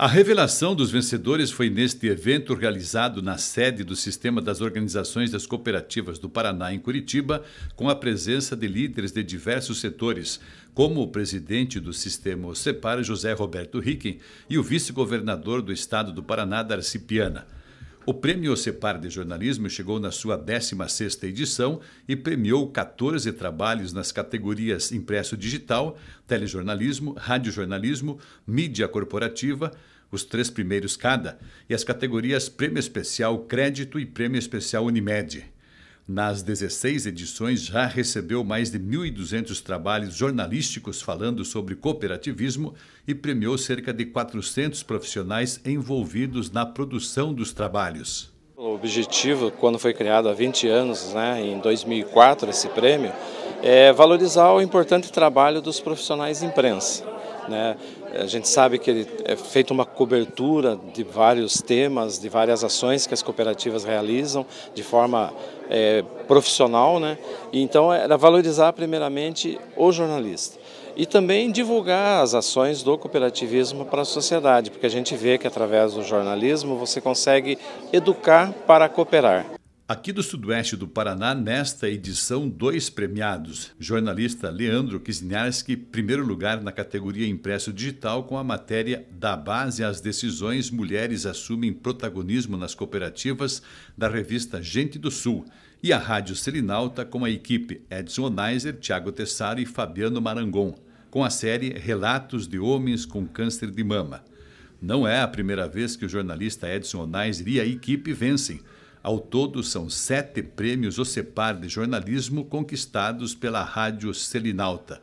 A revelação dos vencedores foi neste evento realizado na sede do Sistema das Organizações das Cooperativas do Paraná, em Curitiba, com a presença de líderes de diversos setores, como o presidente do Sistema Separa, José Roberto Ricken, e o vice-governador do estado do Paraná, Darcy Piana. O Prêmio Cepar de Jornalismo chegou na sua 16ª edição e premiou 14 trabalhos nas categorias Impresso Digital, Telejornalismo, Radiojornalismo, Mídia Corporativa, os três primeiros cada, e as categorias Prêmio Especial Crédito e Prêmio Especial Unimed. Nas 16 edições, já recebeu mais de 1.200 trabalhos jornalísticos falando sobre cooperativismo e premiou cerca de 400 profissionais envolvidos na produção dos trabalhos. O objetivo, quando foi criado há 20 anos, né, em 2004, esse prêmio, é valorizar o importante trabalho dos profissionais de imprensa. Né? A gente sabe que é feita uma cobertura de vários temas, de várias ações que as cooperativas realizam de forma é, profissional. Né? então, era valorizar primeiramente o jornalista e também divulgar as ações do cooperativismo para a sociedade, porque a gente vê que através do jornalismo você consegue educar para cooperar. Aqui do sudoeste do Paraná, nesta edição, dois premiados. Jornalista Leandro Kisniarski, primeiro lugar na categoria Impresso Digital com a matéria Da Base às Decisões, Mulheres Assumem Protagonismo nas Cooperativas, da revista Gente do Sul. E a Rádio Selinalta com a equipe Edson Onaiser, Thiago Tessaro e Fabiano Marangon, com a série Relatos de Homens com Câncer de Mama. Não é a primeira vez que o jornalista Edson Onaiser e a equipe vencem. Ao todo, são sete prêmios OCEPAR de jornalismo conquistados pela Rádio Selinalta.